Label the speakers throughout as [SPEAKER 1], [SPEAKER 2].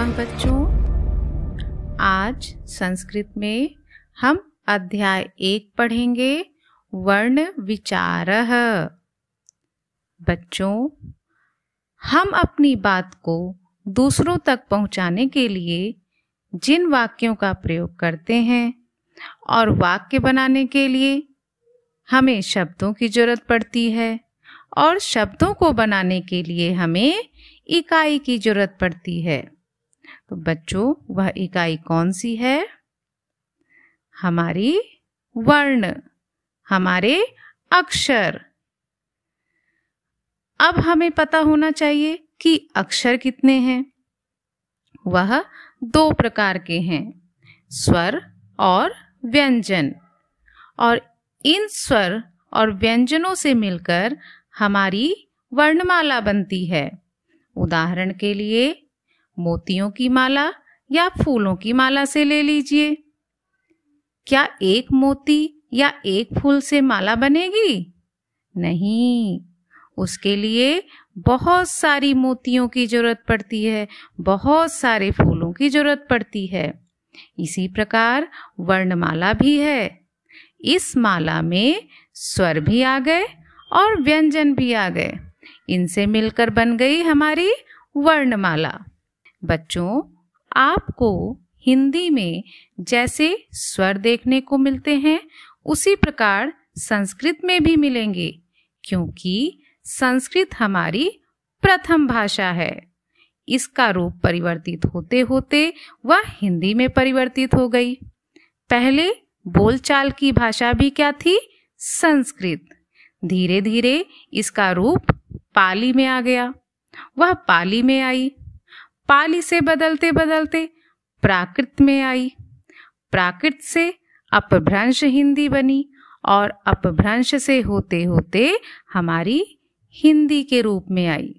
[SPEAKER 1] नमः बच्चों आज संस्कृत में हम अध्याय एक पढ़ेंगे वर्ण विचार बच्चों हम अपनी बात को दूसरों तक पहुंचाने के लिए जिन वाक्यों का प्रयोग करते हैं और वाक्य बनाने के लिए हमें शब्दों की जरूरत पड़ती है और शब्दों को बनाने के लिए हमें इकाई की जरूरत पड़ती है तो बच्चों वह इकाई कौन सी है हमारी वर्ण हमारे अक्षर अब हमें पता होना चाहिए कि अक्षर कितने हैं वह दो प्रकार के हैं स्वर और व्यंजन और इन स्वर और व्यंजनों से मिलकर हमारी वर्णमाला बनती है उदाहरण के लिए मोतियों की माला या फूलों की माला से ले लीजिए क्या एक मोती या एक फूल से माला बनेगी नहीं उसके लिए बहुत सारी मोतियों की जरूरत पड़ती है बहुत सारे फूलों की जरूरत पड़ती है इसी प्रकार वर्णमाला भी है इस माला में स्वर भी आ गए और व्यंजन भी आ गए इनसे मिलकर बन गई हमारी वर्णमाला बच्चों आपको हिंदी में जैसे स्वर देखने को मिलते हैं उसी प्रकार संस्कृत में भी मिलेंगे क्योंकि संस्कृत हमारी प्रथम भाषा है इसका रूप परिवर्तित होते होते वह हिंदी में परिवर्तित हो गई पहले बोलचाल की भाषा भी क्या थी संस्कृत धीरे धीरे इसका रूप पाली में आ गया वह पाली में आई पाली से बदलते बदलते प्राकृत में आई प्राकृत से अपभ्रंश हिंदी बनी और अपभ्रंश से होते होते हमारी हिंदी के रूप में आई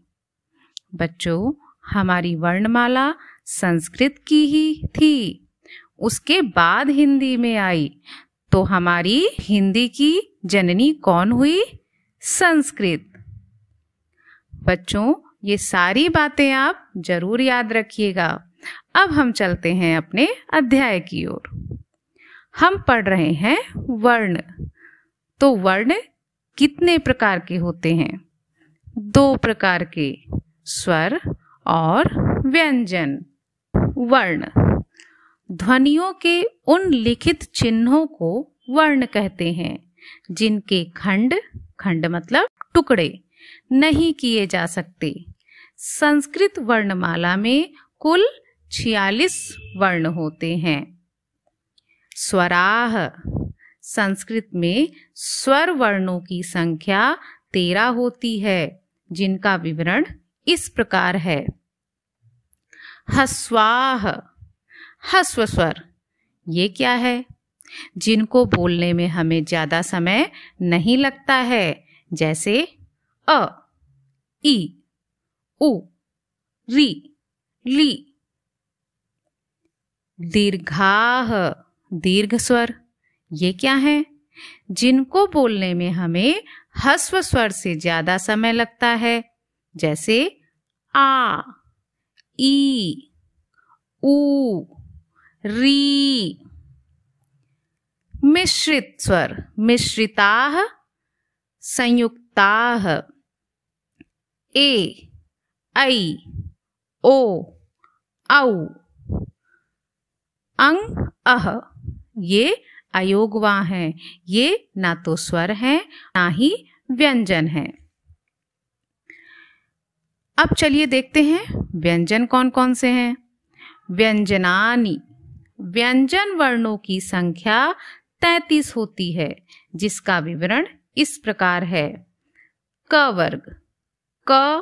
[SPEAKER 1] बच्चों हमारी वर्णमाला संस्कृत की ही थी उसके बाद हिंदी में आई तो हमारी हिंदी की जननी कौन हुई संस्कृत बच्चों ये सारी बातें आप जरूर याद रखिएगा अब हम चलते हैं अपने अध्याय की ओर हम पढ़ रहे हैं वर्ण तो वर्ण कितने प्रकार के होते हैं दो प्रकार के स्वर और व्यंजन वर्ण ध्वनियों के उन लिखित चिन्हों को वर्ण कहते हैं जिनके खंड खंड मतलब टुकड़े नहीं किए जा सकते संस्कृत वर्णमाला में कुल छियालीस वर्ण होते हैं स्वराह संस्कृत में स्वर वर्णों की संख्या तेरह होती है जिनका विवरण इस प्रकार है हस्वाह हस्व स्वर ये क्या है जिनको बोलने में हमें ज़्यादा समय नहीं लगता है जैसे अ ई उ री ली दीर्घाह दीर्घ स्वर ये क्या है जिनको बोलने में हमें हस्व स्वर से ज्यादा समय लगता है जैसे आ ई ऊ री मिश्रित स्वर मिश्रिता संयुक्ता ए ऐ ओ औ अंग अह ये अयोगवा हैं ये ना तो स्वर हैं ना ही व्यंजन हैं अब चलिए देखते हैं व्यंजन कौन कौन से हैं व्यंजनानी व्यंजन वर्णों की संख्या तैतीस होती है जिसका विवरण इस प्रकार है क वर्ग क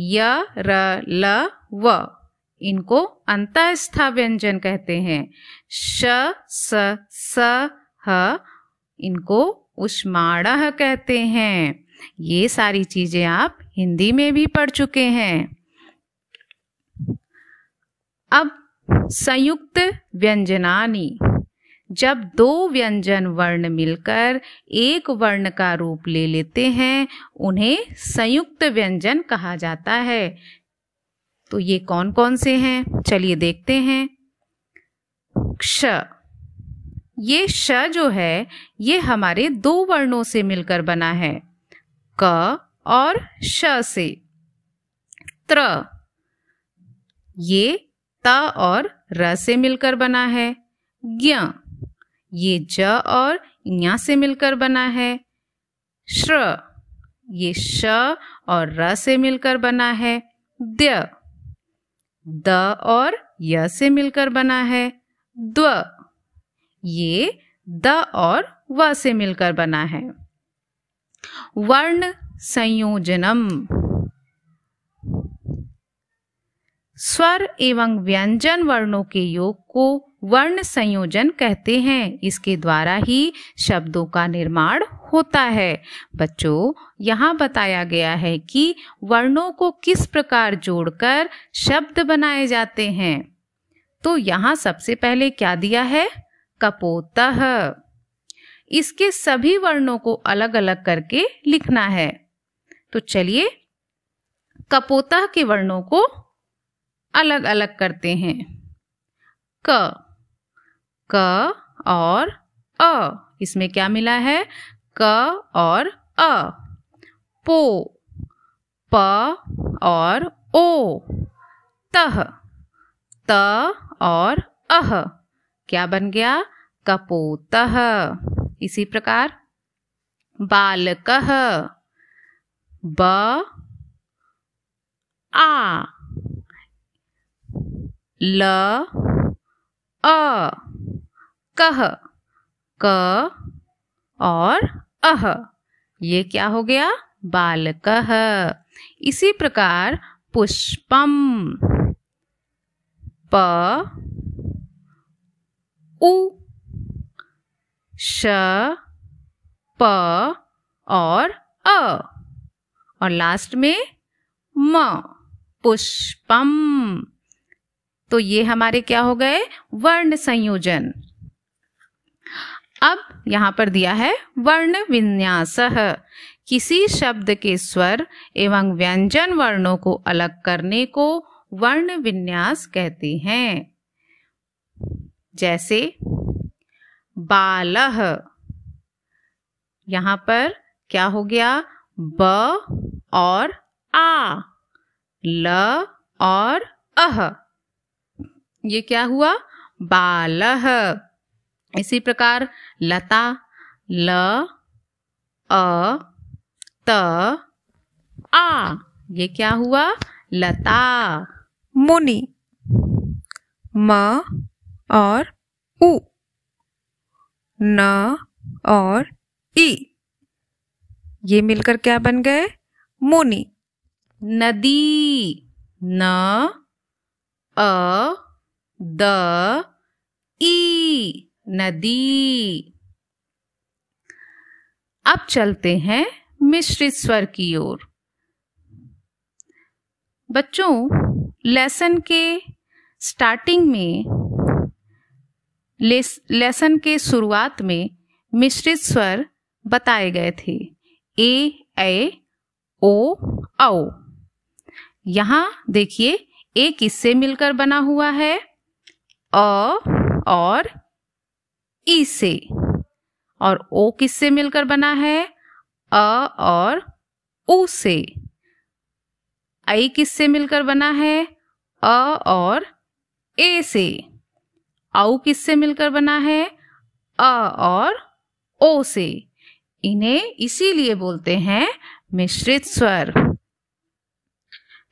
[SPEAKER 1] य र ल व इनको अंतस्था व्यंजन कहते हैं श स स ह इनको उष्माण कहते हैं ये सारी चीजें आप हिंदी में भी पढ़ चुके हैं अब संयुक्त व्यंजनानी जब दो व्यंजन वर्ण मिलकर एक वर्ण का रूप ले लेते हैं उन्हें संयुक्त व्यंजन कहा जाता है तो ये कौन कौन से हैं चलिए देखते हैं क्ष ये श जो है ये हमारे दो वर्णों से मिलकर बना है क और श से त्र ये त और र से मिलकर बना है ज्ञ ये ज और या से मिलकर बना है श्र ये श और र से मिलकर बना है द्य द और य से मिलकर बना है द्व ये द और व से मिलकर बना है वर्ण संयोजनम स्वर एवं व्यंजन वर्णों के योग को वर्ण संयोजन कहते हैं इसके द्वारा ही शब्दों का निर्माण होता है बच्चों यहाँ बताया गया है कि वर्णों को किस प्रकार जोड़कर शब्द बनाए जाते हैं तो यहाँ सबसे पहले क्या दिया है कपोतः इसके सभी वर्णों को अलग अलग करके लिखना है तो चलिए कपोतः के वर्णों को अलग अलग करते हैं क क और अ इसमें क्या मिला है क और अ पो प और ओ तह त और अह क्या बन गया कपोतह इसी प्रकार बालक ब आ ल अ कह क और अह ये क्या हो गया बालकह इसी प्रकार पुष्पम प उ श प और अ और लास्ट में म पुष्पम तो ये हमारे क्या हो गए वर्ण संयोजन अब यहाँ पर दिया है वर्ण विन्यास किसी शब्द के स्वर एवं व्यंजन वर्णों को अलग करने को वर्ण विन्यास कहते हैं जैसे बालह यहां पर क्या हो गया ब और आ ल और अह ये क्या हुआ बाल इसी प्रकार लता ल अ त आ ये क्या हुआ लता मुनि म और उ न और ई ये मिलकर क्या बन गए मुनि नदी न अ द ई नदी अब चलते हैं मिश्रित स्वर की ओर बच्चों लेसन के स्टार्टिंग में लेसन के शुरुआत में मिश्रित स्वर बताए गए थे ए ए ओ औ यहां देखिए एक किससे मिलकर बना हुआ है अ और ई से और ओ किससे मिलकर बना है अ और उ से आई किससे मिलकर बना है अ और ए से औ किससे मिलकर बना है अ और ओ से इन्हें इसीलिए बोलते हैं मिश्रित स्वर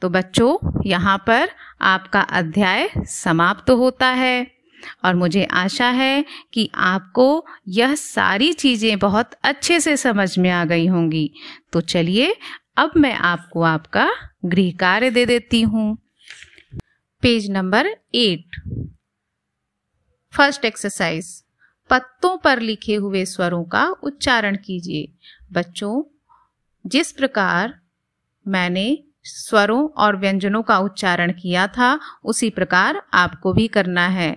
[SPEAKER 1] तो बच्चों यहां पर आपका अध्याय समाप्त तो होता है और मुझे आशा है कि आपको यह सारी चीज़ें बहुत अच्छे से समझ में आ गई होंगी तो चलिए अब मैं आपको आपका गृह कार्य दे देती हूँ page number eight first exercise पत्तों पर लिखे हुए स्वरों का उच्चारण कीजिए बच्चों जिस प्रकार मैंने स्वरों और व्यंजनों का उच्चारण किया था उसी प्रकार आपको भी करना है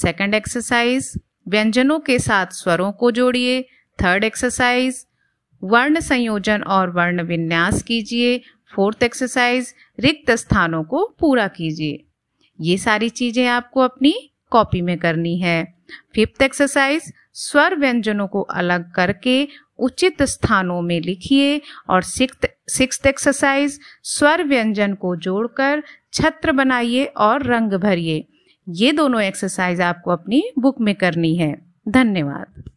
[SPEAKER 1] सेकंड एक्सरसाइज व्यंजनों के साथ स्वरों को जोड़िए थर्ड एक्सरसाइज वर्ण संयोजन और वर्ण विन्यास कीजिए फोर्थ एक्सरसाइज रिक्त स्थानों को पूरा कीजिए ये सारी चीज़ें आपको अपनी कॉपी में करनी है फिफ्थ एक्सरसाइज स्वर व्यंजनों को अलग करके उचित स्थानों में लिखिए और सिक्स सिक्स एक्सरसाइज स्वर व्यंजन को जोड़कर छत्र बनाइए और रंग भरिए ये दोनों एक्सरसाइज आपको अपनी बुक में करनी है धन्यवाद